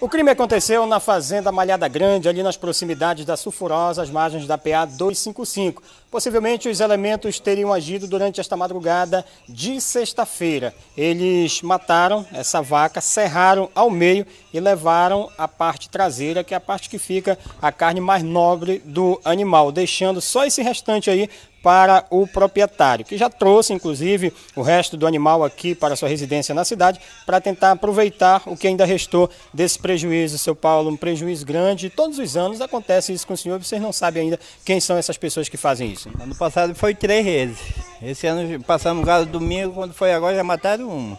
O crime aconteceu na Fazenda Malhada Grande, ali nas proximidades da Sulfurosa, às margens da PA 255. Possivelmente os elementos teriam agido durante esta madrugada de sexta-feira. Eles mataram essa vaca, serraram ao meio e levaram a parte traseira, que é a parte que fica a carne mais nobre do animal, deixando só esse restante aí para o proprietário, que já trouxe inclusive o resto do animal aqui para sua residência na cidade, para tentar aproveitar o que ainda restou desse prejuízo, seu Paulo, um prejuízo grande. Todos os anos acontece isso com o senhor, vocês não sabem ainda quem são essas pessoas que fazem isso. Ano passado foi três vezes. Esse ano passamos gado domingo, quando foi agora já mataram uma.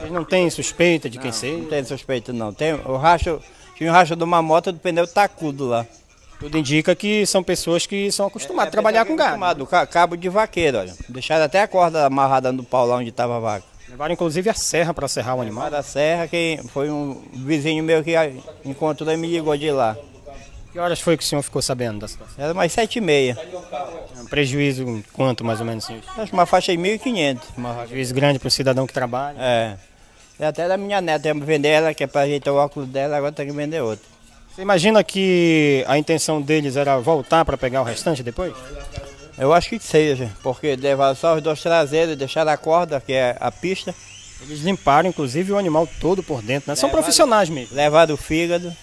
Vocês não têm suspeita de quem não, seja? Não tem suspeita não. Tem o racho, tinha o racho de uma moto do pneu tacudo lá. Tudo indica que são pessoas que são acostumadas é, a trabalhar com gado. Acostumado, cabo de vaqueiro, olha. Deixaram até a corda amarrada no pau lá onde estava a vaca. Levaram inclusive a serra para serrar o animal? Levaram a serra, que foi um vizinho meu que encontrou e me ligou de lá. Que horas foi que o senhor ficou sabendo da situação? Era mais sete e meia. Um prejuízo quanto, mais ou menos, Acho uma faixa de 1.500. Um prejuízo grande para o cidadão que trabalha. É. é até da minha neta, eu vender ela, que é para ajeitar o óculos dela, agora tem que vender outro. Você imagina que a intenção deles era voltar para pegar o restante depois? Eu acho que seja, porque levaram só os dois traseiros, deixaram a corda, que é a pista. Eles limparam, inclusive, o animal todo por dentro, né? São levaram, profissionais mesmo. Levaram o fígado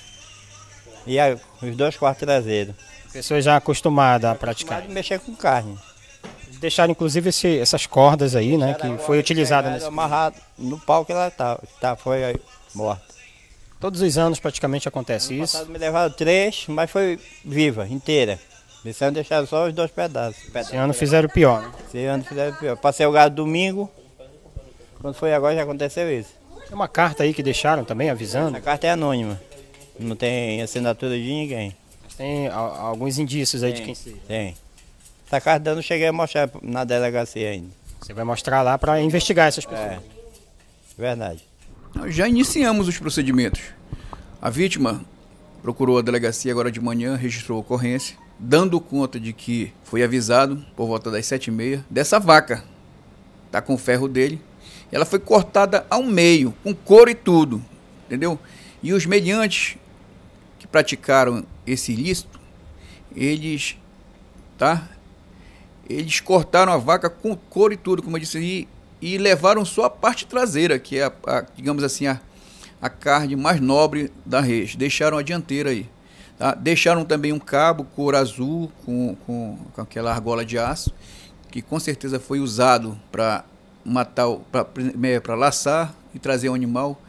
e a, os dois quartos traseiros. Pessoa já acostumada a praticar. Acostumada mexer com carne. Eles deixaram, inclusive, esse, essas cordas aí, né? Deixaram que foi utilizada nesse... Amarrado no pau que ela tá, tá foi morta. Todos os anos praticamente acontece ano isso? me levaram três, mas foi viva, inteira. Esse ano deixaram só os dois pedaços. pedaços. Esse ano fizeram pior, né? Esse ano fizeram pior. Passei o gado domingo, quando foi agora já aconteceu isso. Tem uma carta aí que deixaram também avisando? A carta é anônima, não tem assinatura de ninguém. Mas tem alguns indícios aí tem, de quem seja. Tem. Essa carta eu não cheguei a mostrar na delegacia ainda. Você vai mostrar lá para investigar essas pessoas. É, verdade. Nós já iniciamos os procedimentos. A vítima procurou a delegacia agora de manhã, registrou a ocorrência, dando conta de que foi avisado, por volta das sete e meia, dessa vaca. Tá com o ferro dele. Ela foi cortada ao meio, com couro e tudo, entendeu? E os mediantes que praticaram esse ilícito, eles, tá? Eles cortaram a vaca com couro e tudo, como eu disse, e e levaram só a parte traseira, que é, a, a, digamos assim, a, a carne mais nobre da res. Deixaram a dianteira aí. Tá? Deixaram também um cabo cor azul com, com, com aquela argola de aço, que com certeza foi usado para matar, para é, laçar e trazer o um animal,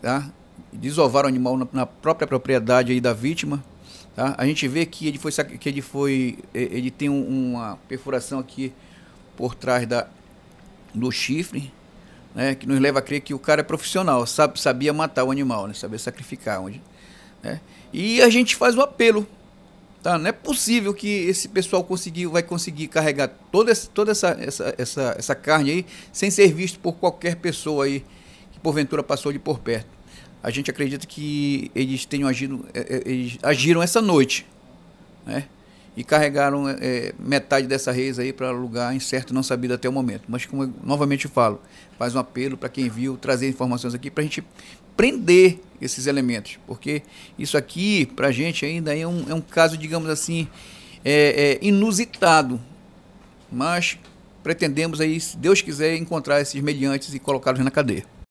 tá? desovar o animal na, na própria propriedade aí da vítima. Tá? A gente vê que ele foi, que ele foi, é, ele tem um, uma perfuração aqui por trás da do chifre, né, que nos leva a crer que o cara é profissional, sabe, sabia matar o animal, né, sabia sacrificar. Onde, né? E a gente faz o apelo. Tá? Não é possível que esse pessoal conseguir, vai conseguir carregar toda, essa, toda essa, essa, essa, essa carne aí sem ser visto por qualquer pessoa aí que porventura passou de por perto. A gente acredita que eles tenham agido, é, é, eles agiram essa noite. Né? e carregaram é, metade dessa reis aí para lugar incerto, não sabido até o momento. Mas, como eu, novamente falo, faz um apelo para quem viu, trazer informações aqui para a gente prender esses elementos, porque isso aqui, para a gente, ainda é um, é um caso, digamos assim, é, é inusitado. Mas pretendemos aí, se Deus quiser, encontrar esses mediantes e colocá-los na cadeia.